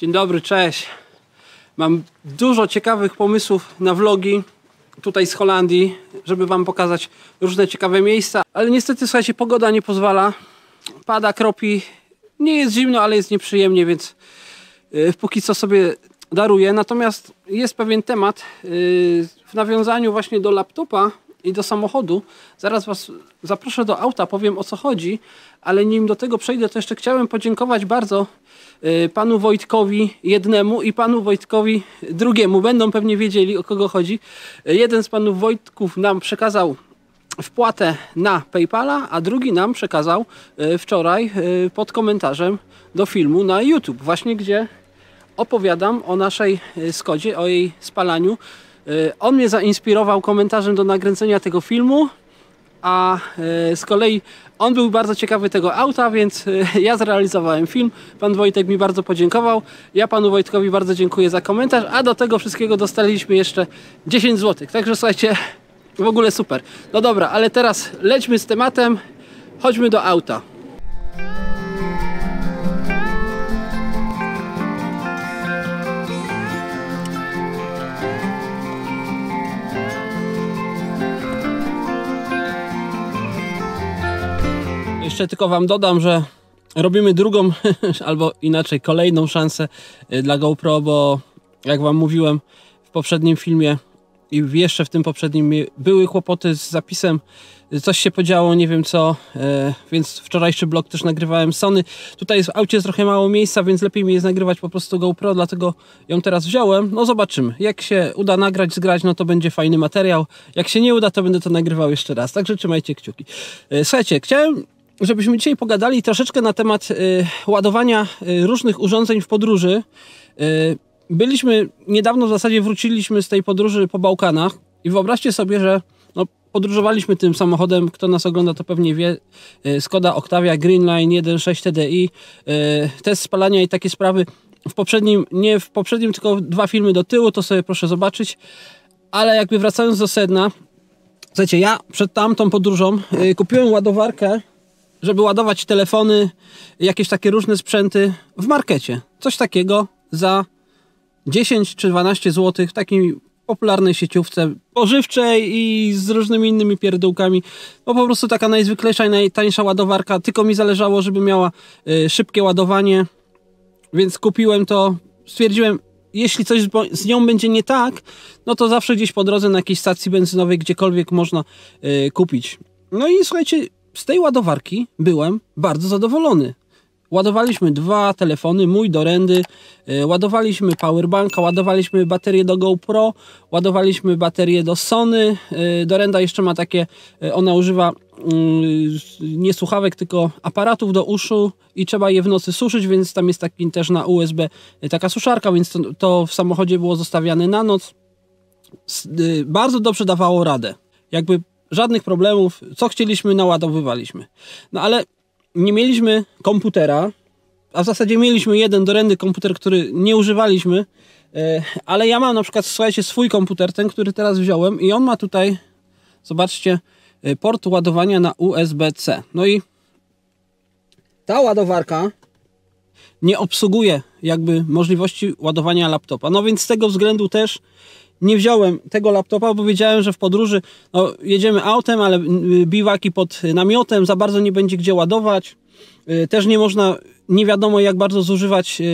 Dzień dobry, cześć. Mam dużo ciekawych pomysłów na vlogi tutaj z Holandii, żeby Wam pokazać różne ciekawe miejsca. Ale niestety, słuchajcie, pogoda nie pozwala. Pada, kropi. Nie jest zimno, ale jest nieprzyjemnie, więc yy, póki co sobie daruję. Natomiast jest pewien temat yy, w nawiązaniu właśnie do laptopa, i do samochodu. Zaraz Was zaproszę do auta, powiem o co chodzi, ale nim do tego przejdę, to jeszcze chciałem podziękować bardzo y, panu Wojtkowi jednemu i panu Wojtkowi drugiemu. Będą pewnie wiedzieli o kogo chodzi. Jeden z panów Wojtków nam przekazał wpłatę na PayPala, a drugi nam przekazał y, wczoraj y, pod komentarzem do filmu na YouTube, właśnie gdzie opowiadam o naszej Skodzie, o jej spalaniu. E, on mnie zainspirował komentarzem do nagręcenia tego filmu, a e, z kolei on był bardzo ciekawy tego auta, więc e, ja zrealizowałem film. Pan Wojtek mi bardzo podziękował. Ja panu Wojtkowi bardzo dziękuję za komentarz, a do tego wszystkiego dostaliśmy jeszcze 10 zł. Także słuchajcie, w ogóle super. No dobra, ale teraz lećmy z tematem, chodźmy do auta. jeszcze tylko Wam dodam, że robimy drugą, albo inaczej kolejną szansę y, dla GoPro, bo jak Wam mówiłem w poprzednim filmie i jeszcze w tym poprzednim y, były kłopoty z zapisem, y, coś się podziało, nie wiem co, więc wczorajszy blog też nagrywałem Sony. Tutaj jest w aucie jest trochę mało miejsca, więc lepiej mi jest nagrywać po prostu GoPro, dlatego ją teraz wziąłem. No zobaczymy, jak się uda nagrać, zgrać, no to będzie fajny materiał. Jak się nie uda, to będę to nagrywał jeszcze raz, także trzymajcie kciuki. Słuchajcie, chciałem żebyśmy dzisiaj pogadali troszeczkę na temat y, ładowania y, różnych urządzeń w podróży. Y, byliśmy niedawno w zasadzie wróciliśmy z tej podróży po Bałkanach i wyobraźcie sobie, że no, podróżowaliśmy tym samochodem. Kto nas ogląda, to pewnie wie. Skoda Octavia Greenline 1.6 TDI, test spalania i takie sprawy. W poprzednim, nie w poprzednim, tylko dwa filmy do tyłu, to sobie proszę zobaczyć. Ale jakby wracając do sedna, słuchajcie, ja przed tamtą podróżą kupiłem ładowarkę żeby ładować telefony, jakieś takie różne sprzęty w markecie. Coś takiego za 10 czy 12 zł, takiej popularnej sieciówce pożywczej i z różnymi innymi pierdółkami. bo po prostu taka najzwyklejsza i najtańsza ładowarka. Tylko mi zależało, żeby miała y, szybkie ładowanie, więc kupiłem to. Stwierdziłem, jeśli coś z nią będzie nie tak, no to zawsze gdzieś po drodze na jakiejś stacji benzynowej, gdziekolwiek można y, kupić. No i słuchajcie, z tej ładowarki byłem bardzo zadowolony. Ładowaliśmy dwa telefony, mój do Rendy, e, ładowaliśmy powerbanka, ładowaliśmy baterie do GoPro, ładowaliśmy baterie do Sony. E, Dorenda jeszcze ma takie, e, ona używa mm, nie słuchawek, tylko aparatów do uszu i trzeba je w nocy suszyć, więc tam jest taki też na USB taka suszarka, więc to, to w samochodzie było zostawiane na noc. Bardzo dobrze dawało radę. Jakby żadnych problemów, co chcieliśmy, naładowywaliśmy. No ale nie mieliśmy komputera, a w zasadzie mieliśmy jeden dorędny komputer, który nie używaliśmy, e, ale ja mam na przykład, słuchajcie, swój komputer, ten, który teraz wziąłem i on ma tutaj, zobaczcie, e, port ładowania na USB-C. No i ta ładowarka nie obsługuje jakby możliwości ładowania laptopa. No więc z tego względu też nie wziąłem tego laptopa, bo wiedziałem, że w podróży no, jedziemy autem, ale y, biwaki pod namiotem, za bardzo nie będzie gdzie ładować. Y, też nie można, nie wiadomo jak bardzo zużywać y,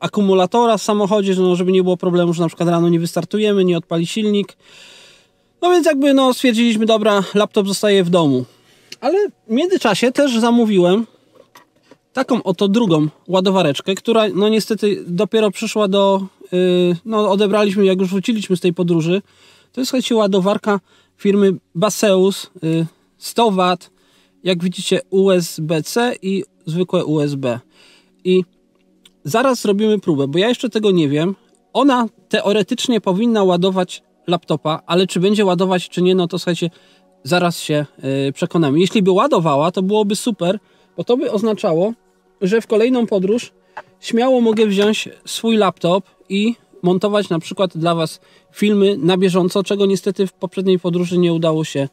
akumulatora w samochodzie, no, żeby nie było problemu, że na przykład rano nie wystartujemy, nie odpali silnik. No więc jakby no, stwierdziliśmy, dobra, laptop zostaje w domu. Ale w międzyczasie też zamówiłem taką oto drugą ładowareczkę, która no niestety dopiero przyszła do Y, no, odebraliśmy, jak już wróciliśmy z tej podróży, to jest słuchajcie ładowarka firmy Baseus 100 y, W, jak widzicie USB-C i zwykłe USB. I zaraz zrobimy próbę, bo ja jeszcze tego nie wiem. Ona teoretycznie powinna ładować laptopa, ale czy będzie ładować, czy nie, no to słuchajcie, zaraz się y, przekonamy. Jeśli by ładowała, to byłoby super, bo to by oznaczało, że w kolejną podróż śmiało mogę wziąć swój laptop i montować na przykład dla Was filmy na bieżąco, czego niestety w poprzedniej podróży nie udało się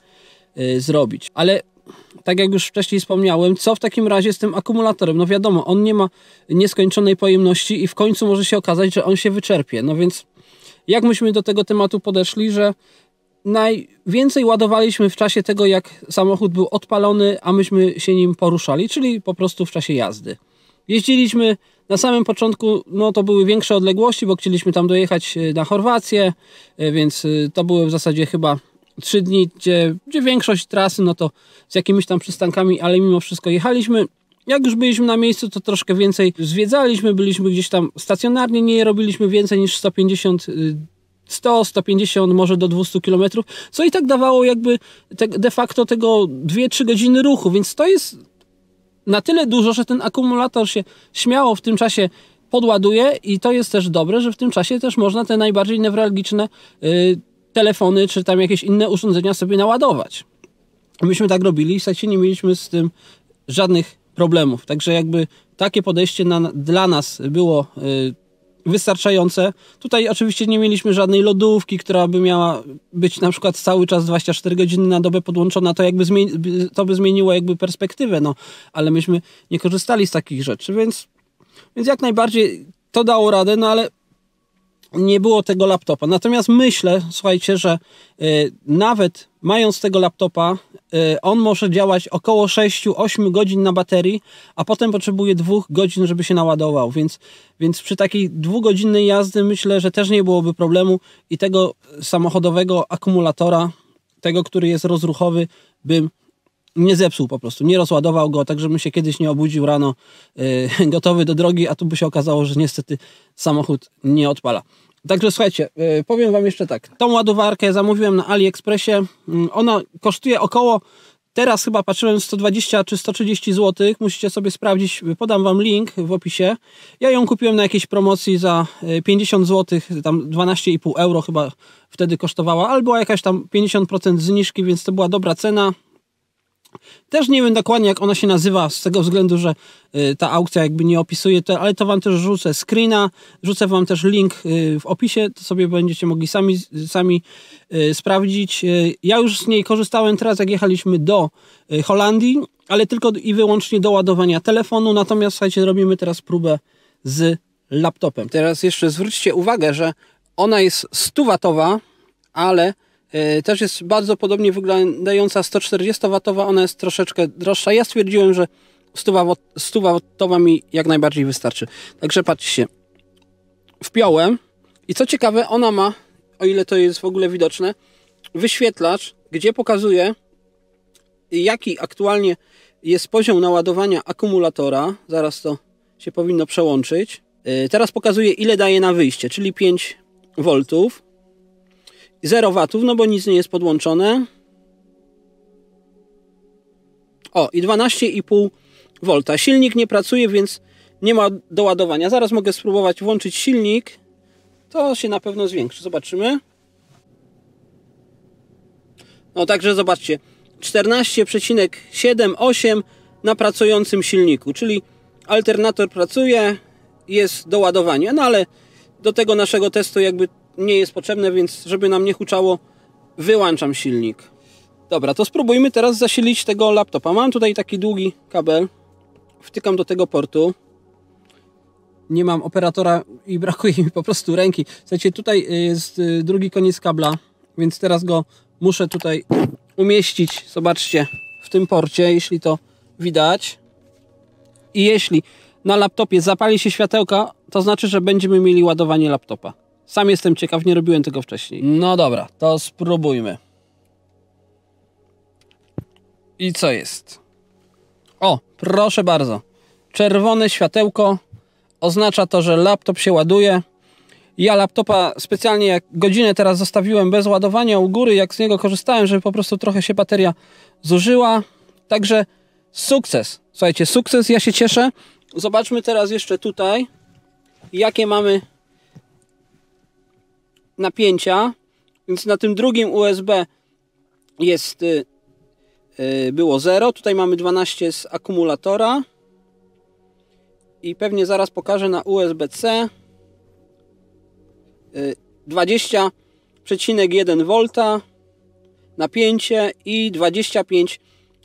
y, zrobić. Ale tak jak już wcześniej wspomniałem, co w takim razie z tym akumulatorem? No wiadomo, on nie ma nieskończonej pojemności i w końcu może się okazać, że on się wyczerpie. No więc jak myśmy do tego tematu podeszli, że najwięcej ładowaliśmy w czasie tego, jak samochód był odpalony, a myśmy się nim poruszali, czyli po prostu w czasie jazdy. Jeździliśmy na samym początku, no to były większe odległości, bo chcieliśmy tam dojechać e, na Chorwację, e, więc e, to były w zasadzie chyba trzy dni, gdzie, gdzie większość trasy, no to z jakimiś tam przystankami, ale mimo wszystko jechaliśmy. Jak już byliśmy na miejscu, to troszkę więcej zwiedzaliśmy, byliśmy gdzieś tam stacjonarnie, nie robiliśmy więcej niż 150 100, 150, może do 200 km, co i tak dawało jakby te, de facto tego 2-3 godziny ruchu, więc to jest na tyle dużo, że ten akumulator się śmiało w tym czasie podładuje i to jest też dobre, że w tym czasie też można te najbardziej newralgiczne y, telefony czy tam jakieś inne urządzenia sobie naładować. Myśmy tak robili i w zasadzie nie mieliśmy z tym żadnych problemów. Także jakby takie podejście na, dla nas było y, wystarczające. Tutaj oczywiście nie mieliśmy żadnej lodówki, która by miała być na przykład cały czas 24 godziny na dobę podłączona, to jakby to by zmieniło jakby perspektywę, no, ale myśmy nie korzystali z takich rzeczy, więc, więc jak najbardziej to dało radę, no ale nie było tego laptopa. Natomiast myślę, słuchajcie, że y, nawet mając tego laptopa, y, on może działać około 6-8 godzin na baterii, a potem potrzebuje 2 godzin, żeby się naładował. Więc, więc przy takiej dwugodzinnej jazdy myślę, że też nie byłoby problemu i tego samochodowego akumulatora, tego, który jest rozruchowy, bym nie zepsuł po prostu, nie rozładował go, tak żebym się kiedyś nie obudził rano yy, gotowy do drogi, a tu by się okazało, że niestety samochód nie odpala. Także słuchajcie, yy, powiem Wam jeszcze tak. Tą ładowarkę zamówiłem na AliExpressie. Yy, ona kosztuje około, teraz chyba patrzyłem, 120 czy 130 zł. Musicie sobie sprawdzić, podam Wam link w opisie. Ja ją kupiłem na jakiejś promocji za 50 y, zł, tam 12,5 euro chyba wtedy kosztowała, ale była jakaś tam 50% zniżki, więc to była dobra cena. Też nie wiem dokładnie, jak ona się nazywa, z tego względu, że y, ta aukcja jakby nie opisuje, to, ale to wam też rzucę screena, rzucę wam też link y, w opisie, to sobie będziecie mogli sami, sami y, sprawdzić. Ja już z niej korzystałem teraz, jak jechaliśmy do Holandii, ale tylko i wyłącznie do ładowania telefonu, natomiast słuchajcie, robimy teraz próbę z laptopem. Teraz jeszcze zwróćcie uwagę, że ona jest 100 watowa, ale E, też jest bardzo podobnie wyglądająca 140W, ona jest troszeczkę droższa. Ja stwierdziłem, że 100W mi jak najbardziej wystarczy. Także patrzcie, wpiąłem i co ciekawe, ona ma, o ile to jest w ogóle widoczne, wyświetlacz, gdzie pokazuje, jaki aktualnie jest poziom naładowania akumulatora. Zaraz to się powinno przełączyć. E, teraz pokazuje, ile daje na wyjście, czyli 5 V. 0 watów, no bo nic nie jest podłączone. O, i 12,5 V. Silnik nie pracuje, więc nie ma doładowania. Zaraz mogę spróbować włączyć silnik. To się na pewno zwiększy. Zobaczymy. No także zobaczcie. 14,78 na pracującym silniku, czyli alternator pracuje, jest doładowanie, no ale do tego naszego testu jakby nie jest potrzebne, więc żeby nam nie huczało, wyłączam silnik. Dobra, to spróbujmy teraz zasilić tego laptopa. Mam tutaj taki długi kabel. Wtykam do tego portu. Nie mam operatora i brakuje mi po prostu ręki. Słuchajcie, tutaj y, jest y, drugi koniec kabla, więc teraz go muszę tutaj umieścić. Zobaczcie, w tym porcie, jeśli to widać. I jeśli na laptopie zapali się światełka, to znaczy, że będziemy mieli ładowanie laptopa. Sam jestem ciekaw, nie robiłem tego wcześniej. No dobra, to spróbujmy. I co jest? O, proszę bardzo. Czerwone światełko oznacza to, że laptop się ładuje. Ja laptopa specjalnie jak godzinę teraz zostawiłem bez ładowania u góry, jak z niego korzystałem, żeby po prostu trochę się bateria zużyła. Także sukces. Słuchajcie, sukces, ja się cieszę. Zobaczmy teraz jeszcze tutaj, jakie mamy napięcia, więc na tym drugim USB jest y, y, było 0, tutaj mamy 12 z akumulatora i pewnie zaraz pokażę na USB-C 20,1 V napięcie i 25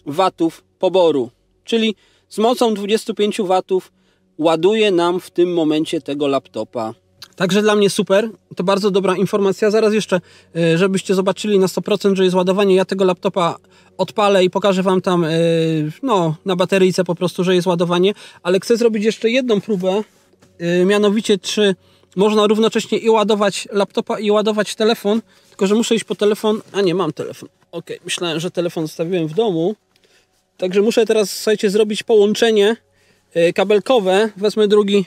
watów poboru, czyli z mocą 25 watów ładuje nam w tym momencie tego laptopa Także dla mnie super, to bardzo dobra informacja. Zaraz jeszcze, e, żebyście zobaczyli na 100%, że jest ładowanie, ja tego laptopa odpalę i pokażę Wam tam, e, no, na bateryjce po prostu, że jest ładowanie, ale chcę zrobić jeszcze jedną próbę, e, mianowicie czy można równocześnie i ładować laptopa i ładować telefon, tylko że muszę iść po telefon, a nie, mam telefon. Ok, myślałem, że telefon zostawiłem w domu, także muszę teraz, słuchajcie, zrobić połączenie kabelkowe, wezmę drugi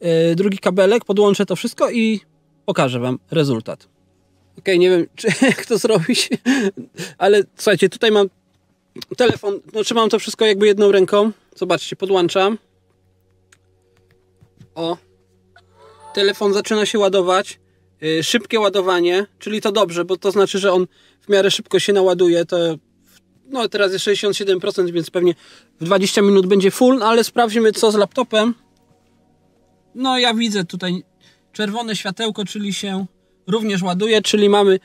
E, drugi kabelek, podłączę to wszystko i pokażę Wam rezultat. Okej, okay, nie wiem, czy, jak to zrobić, ale słuchajcie, tutaj mam telefon, no trzymam to wszystko jakby jedną ręką. Zobaczcie, podłączam. O, telefon zaczyna się ładować. Yy, szybkie ładowanie, czyli to dobrze, bo to znaczy, że on w miarę szybko się naładuje. To no teraz jest 67%, więc pewnie w 20 minut będzie full, ale sprawdźmy co z laptopem. No ja widzę tutaj czerwone światełko, czyli się również ładuje, czyli mamy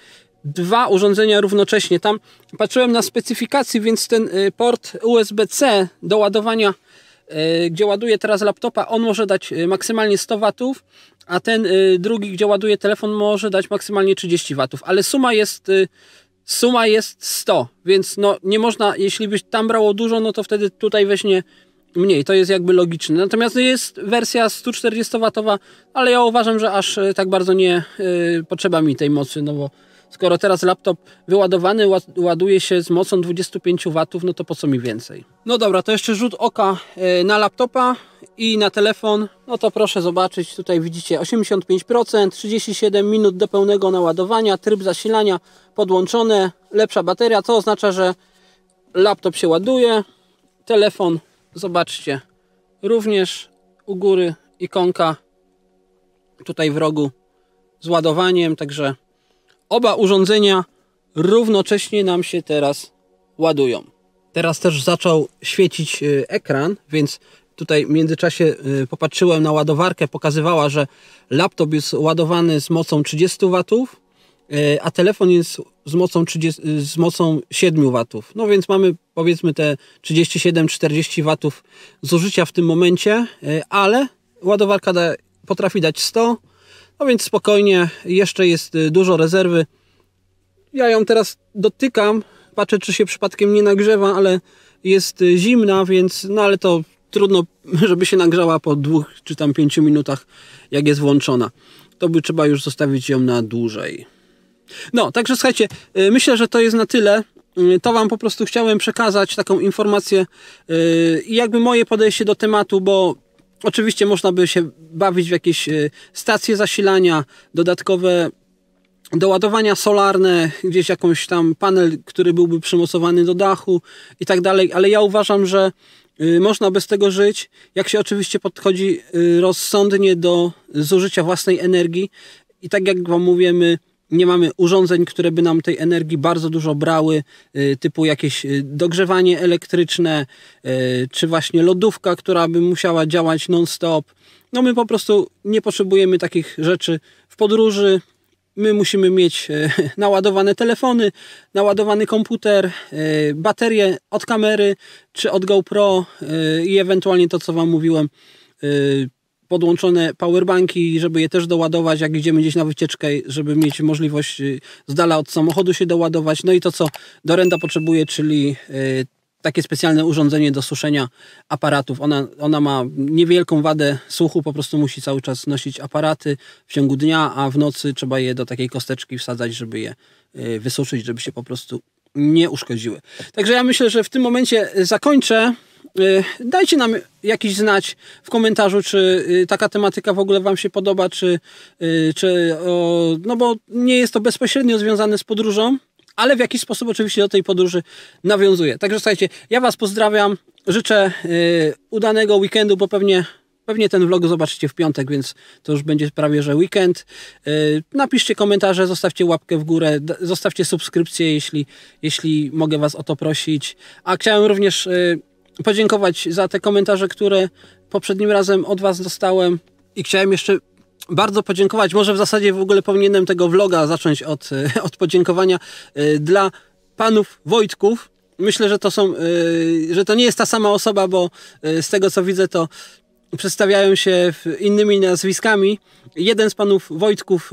dwa urządzenia równocześnie. Tam patrzyłem na specyfikacji, więc ten y, port USB-C do ładowania, y, gdzie ładuje teraz laptopa, on może dać y, maksymalnie 100 W, a ten drugi, gdzie ładuje telefon, może dać maksymalnie 30 W, ale suma jest suma jest 100, więc no nie można, jeśli byś tam brało dużo, no to wtedy tutaj weźmie mniej. To jest jakby logiczne. Natomiast jest wersja 140W, ale ja uważam, że aż e, tak bardzo nie y, potrzeba mi tej mocy, no bo skoro teraz laptop wyładowany ładuje się z mocą 25W, no to po co mi więcej? No dobra, to jeszcze rzut oka e, na laptopa i na telefon. No to proszę zobaczyć, tutaj widzicie 85%, 37 minut do pełnego naładowania, tryb zasilania podłączone, lepsza bateria, co oznacza, że laptop się ładuje, telefon zobaczcie, również u góry ikonka tutaj w rogu z ładowaniem, także oba urządzenia równocześnie nam się teraz ładują. Teraz też zaczął świecić y, ekran, więc tutaj w międzyczasie y, popatrzyłem na ładowarkę, pokazywała, że laptop jest ładowany z mocą 30 W, y, a telefon jest z mocą, 30, z mocą 7 W. No więc mamy powiedzmy te 37-40 watów zużycia w tym momencie, e, ale ładowarka da, potrafi dać 100, no więc spokojnie, jeszcze jest e, dużo rezerwy. Ja ją teraz dotykam, patrzę czy się przypadkiem nie nagrzewa, ale jest e, zimna, więc no ale to trudno, żeby się nagrzała po dwóch czy tam pięciu minutach, jak jest włączona. To by trzeba już zostawić ją na dłużej. No, także słuchajcie, myślę, że to jest na tyle. Y, to Wam po prostu chciałem przekazać taką informację y, i jakby moje podejście do tematu, bo oczywiście można by się bawić w jakieś y, stacje zasilania, dodatkowe doładowania solarne, gdzieś jakąś tam panel, który byłby przymocowany do dachu i tak dalej, ale ja uważam, że można bez tego żyć, jak się oczywiście podchodzi rozsądnie do zużycia własnej energii i tak jak Wam mówimy, nie mamy urządzeń, które by nam tej energii bardzo dużo brały, y, typu jakieś y, dogrzewanie elektryczne, y, czy właśnie lodówka, która by musiała działać non-stop. No my po prostu nie potrzebujemy takich rzeczy w podróży. My musimy mieć naładowane telefony, naładowany komputer, baterie od kamery czy od GoPro i ewentualnie to, co Wam mówiłem, podłączone powerbanki, żeby je też doładować, jak idziemy gdzieś na wycieczkę, żeby mieć możliwość y, z dala od samochodu się doładować. No i to, co Dorenda potrzebuje, czyli y, takie specjalne urządzenie do suszenia aparatów. Ona, ona ma niewielką wadę słuchu, po prostu musi cały czas nosić aparaty w ciągu dnia, a w nocy trzeba je do takiej kosteczki wsadzać, żeby je y, wysuszyć, żeby się po prostu nie uszkodziły. Także ja myślę, że w tym momencie zakończę. Y, dajcie nam jakiś znać w komentarzu, czy y, taka tematyka w ogóle Wam się podoba, czy, y, czy no bo nie jest to bezpośrednio związane z podróżą, ale w jakiś sposób oczywiście do tej podróży nawiązuje. Także słuchajcie, ja Was pozdrawiam, życzę udanego weekendu, bo pewnie Pewnie ten vlog zobaczycie w piątek, więc to już będzie prawie że weekend. Napiszcie komentarze, zostawcie łapkę w górę, zostawcie subskrypcję, jeśli, jeśli mogę Was o to prosić. A chciałem również podziękować za te komentarze, które poprzednim razem od Was dostałem i chciałem jeszcze bardzo podziękować. Może w zasadzie w ogóle powinienem tego vloga zacząć od, od podziękowania e, dla panów Wojtków. Myślę, że to są, e, że to nie jest ta sama osoba, bo e, z tego co widzę, to przedstawiają się innymi nazwiskami. Jeden z panów Wojtków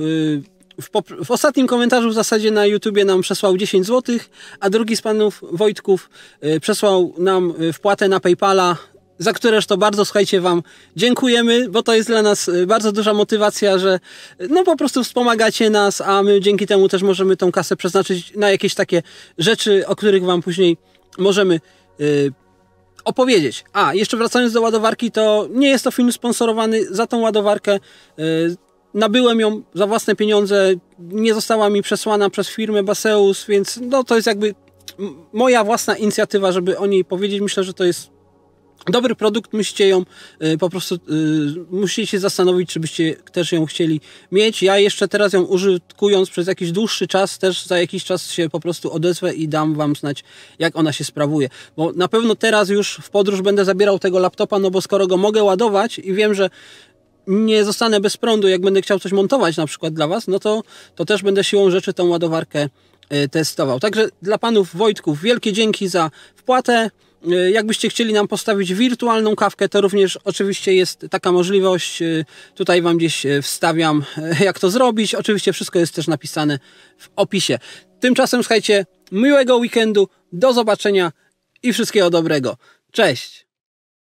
w, w, ostatnim komentarzu w zasadzie na YouTubie nam przesłał 10 zł, a drugi z panów Wojtków y, przesłał nam y, wpłatę na PayPala, za któreż to bardzo, słuchajcie, wam dziękujemy, bo to jest dla nas y, bardzo duża motywacja, że no po prostu wspomagacie nas, a my dzięki temu też możemy tą kasę przeznaczyć na jakieś takie rzeczy, o których wam później możemy opowiedzieć. A, jeszcze wracając do ładowarki, to nie jest to film sponsorowany. Za tą ładowarkę Nabyłem ją za własne pieniądze, nie została mi przesłana przez firmę Baseus, więc no to jest jakby moja własna inicjatywa, żeby o niej powiedzieć. Myślę, że to jest dobry produkt, musicie ją y, po prostu, y, musicie się zastanowić, czy byście też ją chcieli mieć. Ja jeszcze teraz ją użytkując przez jakiś dłuższy czas, też za jakiś czas się po prostu odezwę i dam Wam znać, jak ona się sprawuje. Bo na pewno teraz już w podróż będę zabierał tego laptopa, no bo skoro go mogę ładować i wiem, że nie zostanę bez prądu, jak będę chciał coś montować na przykład dla Was, no to, to też będę siłą rzeczy tą ładowarkę e, testował. Także dla panów Wojtków wielkie dzięki za wpłatę. E, jakbyście chcieli nam postawić wirtualną kawkę, to również oczywiście jest taka możliwość. E, tutaj Wam gdzieś wstawiam, jak to zrobić. Oczywiście wszystko jest też napisane w opisie. Tymczasem, słuchajcie, miłego weekendu, do zobaczenia i wszystkiego dobrego. Cześć!